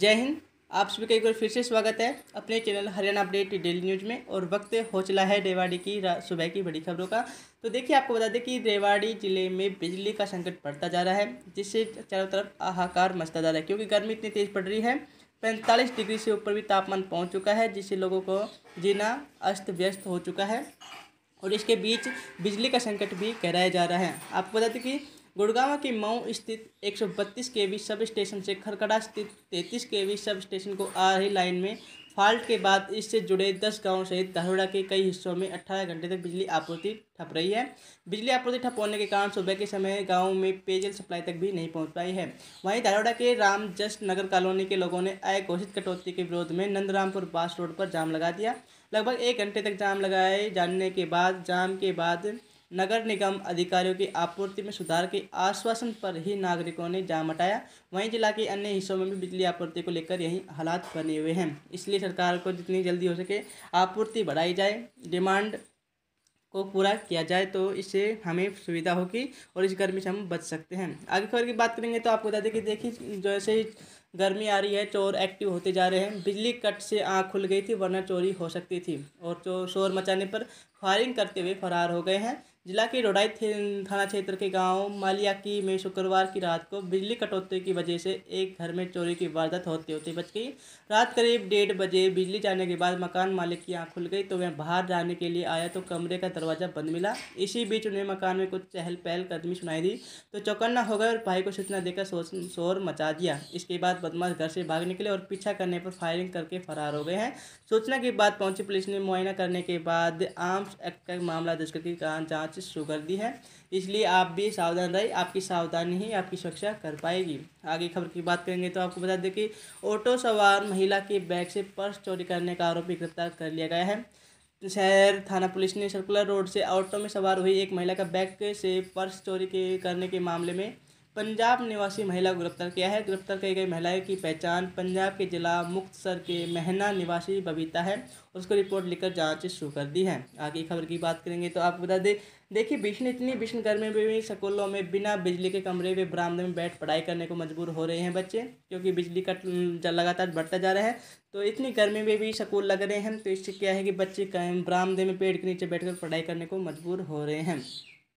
जय हिंद आप सभी का एक बार फिर से स्वागत है अपने channel Haryana update daily news में और वक्त हो चला है रेवाड़ी की सुबह की बड़ी खबरों का तो देखिए आपको बता दें कि रेवाड़ी ज़िले में बिजली का संकट बढ़ता जा रहा है जिससे चारों तरफ हाहाकार मचता जा रहा है क्योंकि गर्मी इतनी तेज़ पड़ रही है पैंतालीस डिग्री से ऊपर भी तापमान पहुँच चुका है जिससे लोगों को जीना अस्त व्यस्त हो चुका है और इसके बीच बिजली का संकट भी गहराया जा रहा है आपको बता दें कि गुड़गावा के मऊ स्थित 132 केवी सब स्टेशन से खरखड़ा स्थित 33 केवी सब स्टेशन को आ रही लाइन में फॉल्ट के बाद इससे जुड़े 10 गांवों सहित धारोड़ा के कई हिस्सों में 18 घंटे तक बिजली आपूर्ति ठप रही है बिजली आपूर्ति ठप होने के कारण सुबह के समय गाँव में पेयजल सप्लाई तक भी नहीं पहुँच पाई है वहीं धारोड़ा के राम जस्ट नगर कॉलोनी के लोगों ने आय घोषित कटौती के विरोध में नंदरामपुर बास रोड पर जाम लगा दिया लगभग एक घंटे तक जाम लगाए जाने के बाद जाम के बाद नगर निगम अधिकारियों की आपूर्ति में सुधार के आश्वासन पर ही नागरिकों ने जाम हटाया वहीं जिला के अन्य हिस्सों में भी बिजली आपूर्ति को लेकर यही हालात बने हुए हैं इसलिए सरकार को जितनी जल्दी हो सके आपूर्ति बढ़ाई जाए डिमांड को पूरा किया जाए तो इससे हमें सुविधा होगी और इस गर्मी से हम बच सकते हैं आगे खबर की बात करेंगे तो आपको बता दें कि देखिए जैसे ही गर्मी आ रही है चोर एक्टिव होते जा रहे हैं बिजली कट से आँख खुल गई थी वरना चोरी हो सकती थी और चोर शोर मचाने पर फायरिंग करते हुए फरार हो गए हैं जिला के रोडाई थाना क्षेत्र के गांव मालियाकी में शुक्रवार की रात को बिजली कटौती की वजह से एक घर में चोरी की वारदात होते होते बच गई रात करीब डेढ़ बजे बिजली जाने के बाद मकान मालिक की आंख खुल गई तो वह बाहर जाने के लिए आया तो कमरे का दरवाज़ा बंद मिला इसी बीच उन्हें मकान में कुछ चहल पहल कदमी सुनाई दी तो चौकन्ना हो गए और भाई को सूचना देकर शोर मचा दिया इसके बाद बदमाश घर से भाग निकले और पीछा करने पर फायरिंग करके फरार हो गए हैं सूचना के बाद पहुंची पुलिस ने मुआयना करने के बाद आर्म्स एक्ट का मामला दर्ज करके जाँच चांसेस शो कर दी है इसलिए आप भी सावधान रहे आपकी सावधानी ही आपकी सुरक्षा कर पाएगी आगे खबर की बात करेंगे तो आपको बता दें कि ऑटो सवार महिला के बैग से पर्स चोरी करने का आरोपी गिरफ्तार कर लिया गया है शहर थाना पुलिस ने सर्कुलर रोड से ऑटो में सवार हुई एक महिला का बैग से पर्स चोरी के करने के मामले में पंजाब निवासी महिला को गिरफ्तार किया है गिरफ्तार की गई महिला की पहचान पंजाब के जिला मुक्तसर के महना निवासी बबीता है उसको रिपोर्ट लिखकर जांच शुरू कर दी है आगे खबर की बात करेंगे तो आपको बता दें देखिए भीषण इतनी भीषण गर्मी में भी स्कूलों में बिना बिजली के कमरे में बरामदे में बैठ पढ़ाई करने को मजबूर हो रहे हैं बच्चे क्योंकि बिजली कट लगातार बढ़ता जा रहा है तो इतनी गर्मी में भी स्कूल लग रहे हैं तो इससे क्या है कि बच्चे बरामदे में पेड़ के नीचे बैठकर पढ़ाई करने को मजबूर हो रहे हैं